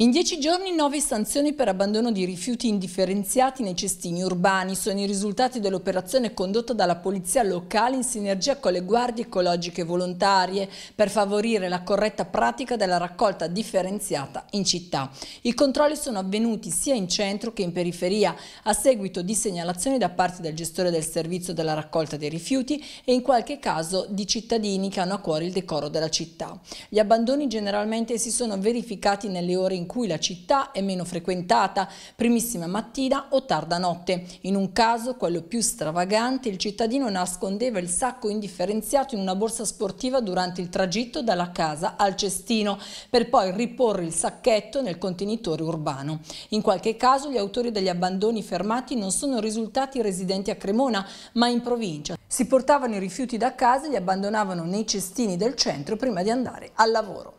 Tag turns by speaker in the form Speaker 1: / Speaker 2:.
Speaker 1: In dieci giorni nove sanzioni per abbandono di rifiuti indifferenziati nei cestini urbani sono i risultati dell'operazione condotta dalla Polizia Locale in sinergia con le guardie ecologiche volontarie per favorire la corretta pratica della raccolta differenziata in città. I controlli sono avvenuti sia in centro che in periferia a seguito di segnalazioni da parte del gestore del servizio della raccolta dei rifiuti e in qualche caso di cittadini che hanno a cuore il decoro della città. Gli abbandoni generalmente si sono verificati nelle ore in cui la città è meno frequentata, primissima mattina o tarda notte. In un caso, quello più stravagante, il cittadino nascondeva il sacco indifferenziato in una borsa sportiva durante il tragitto dalla casa al cestino, per poi riporre il sacchetto nel contenitore urbano. In qualche caso gli autori degli abbandoni fermati non sono risultati residenti a Cremona, ma in provincia. Si portavano i rifiuti da casa e li abbandonavano nei cestini del centro prima di andare al lavoro.